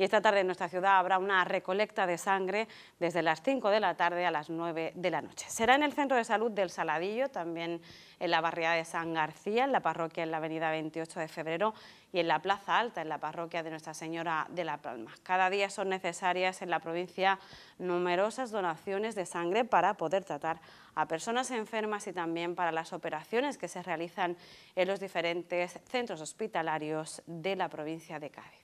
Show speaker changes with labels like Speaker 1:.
Speaker 1: Y esta tarde en nuestra ciudad habrá una recolecta de sangre desde las 5 de la tarde a las 9 de la noche. Será en el Centro de Salud del Saladillo, también en la barriada de San García, en la parroquia en la avenida 28 de febrero y en la Plaza Alta, en la parroquia de Nuestra Señora de la Palma. Cada día son necesarias en la provincia numerosas donaciones de sangre para poder tratar a personas enfermas y también para las operaciones que se realizan en los diferentes centros hospitalarios de la provincia de Cádiz.